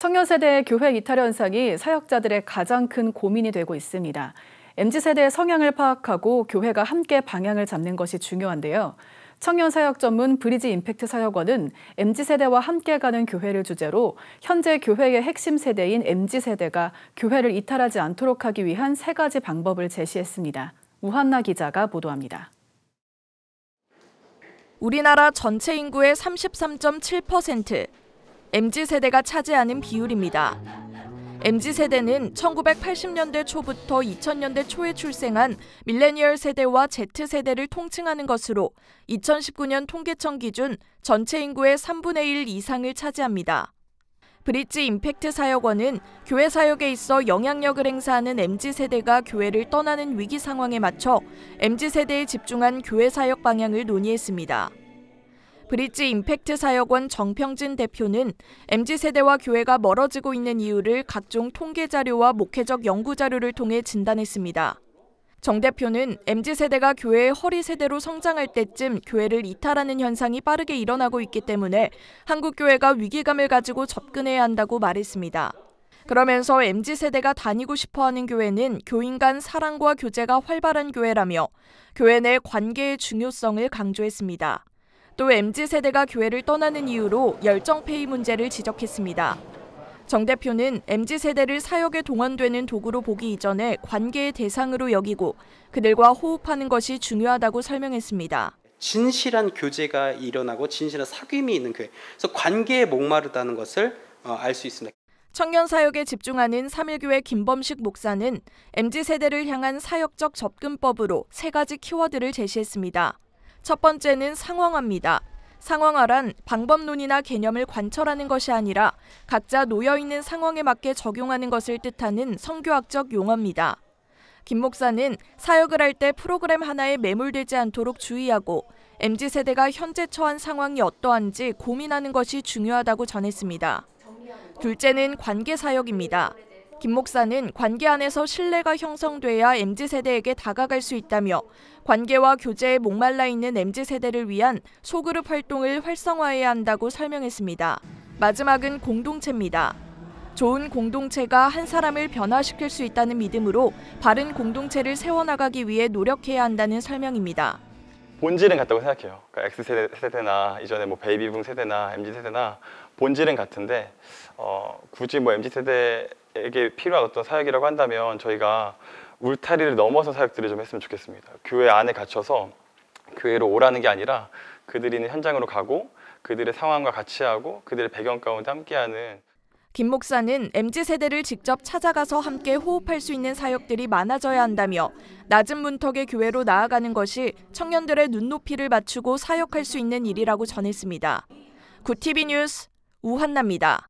청년세대의 교회 이탈 현상이 사역자들의 가장 큰 고민이 되고 있습니다. MZ세대의 성향을 파악하고 교회가 함께 방향을 잡는 것이 중요한데요. 청년 사역 전문 브리지 임팩트 사역원은 MZ세대와 함께 가는 교회를 주제로 현재 교회의 핵심 세대인 MZ세대가 교회를 이탈하지 않도록 하기 위한 세 가지 방법을 제시했습니다. 우한나 기자가 보도합니다. 우리나라 전체 인구의 33.7%, MZ세대가 차지하는 비율입니다. MZ세대는 1980년대 초부터 2000년대 초에 출생한 밀레니얼 세대와 Z세대를 통칭하는 것으로 2019년 통계청 기준 전체 인구의 3분의 1 이상을 차지합니다. 브릿지 임팩트 사역원은 교회 사역에 있어 영향력을 행사하는 MZ세대가 교회를 떠나는 위기 상황에 맞춰 MZ세대에 집중한 교회 사역 방향을 논의했습니다. 브릿지 임팩트 사역원 정평진 대표는 MZ세대와 교회가 멀어지고 있는 이유를 각종 통계 자료와 목회적 연구 자료를 통해 진단했습니다. 정 대표는 MZ세대가 교회의 허리세대로 성장할 때쯤 교회를 이탈하는 현상이 빠르게 일어나고 있기 때문에 한국교회가 위기감을 가지고 접근해야 한다고 말했습니다. 그러면서 MZ세대가 다니고 싶어 하는 교회는 교인 간 사랑과 교제가 활발한 교회라며 교회 내 관계의 중요성을 강조했습니다. 또 MZ세대가 교회를 떠나는 이유로 열정페이 문제를 지적했습니다. 정 대표는 MZ세대를 사역에 동원되는 도구로 보기 이전에 관계의 대상으로 여기고 그들과 호흡하는 것이 중요하다고 설명했습니다. 진실한 교제가 일어나고 진실한 사귐이 있는 교회. 그래서 관계에 목마르다는 것을 어, 알수 있습니다. 청년 사역에 집중하는 삼일교회 김범식 목사는 MZ세대를 향한 사역적 접근법으로 세 가지 키워드를 제시했습니다. 첫 번째는 상황화입니다. 상황화란 방법론이나 개념을 관철하는 것이 아니라 각자 놓여 있는 상황에 맞게 적용하는 것을 뜻하는 성교학적 용어입니다. 김 목사는 사역을 할 때 프로그램 하나에 매몰되지 않도록 주의하고 MZ 세대가 현재 처한 상황이 어떠한지 고민하는 것이 중요하다고 전했습니다. 둘째는 관계 사역입니다. 김 목사는 관계 안에서 신뢰가 형성돼야 MZ세대에게 다가갈 수 있다며 관계와 교제에 목말라 있는 MZ세대를 위한 소그룹 활동을 활성화해야 한다고 설명했습니다. 마지막은 공동체입니다. 좋은 공동체가 한 사람을 변화시킬 수 있다는 믿음으로 바른 공동체를 세워나가기 위해 노력해야 한다는 설명입니다. 본질은 같다고 생각해요. 그러니까 X세대, 나 이전에 뭐 베이비붐 세대나 MZ세대나 본질은 같은데 어, 굳이 뭐 MZ세대 에게 필요한 어떤 사역이라고 한다면 저희가 울타리를 넘어서 사역들을 좀 했으면 좋겠습니다. 교회 안에 갇혀서 교회로 오라는 게 아니라 그들이 있는 현장으로 가고 그들의 상황과 같이 하고 그들의 배경 가운데 함께하는 김 목사는 MZ 세대를 직접 찾아가서 함께 호흡할 수 있는 사역들이 많아져야 한다며 낮은 문턱의 교회로 나아가는 것이 청년들의 눈높이를 맞추고 사역할 수 있는 일이라고 전했습니다. 구티비 뉴스 우한나입니다.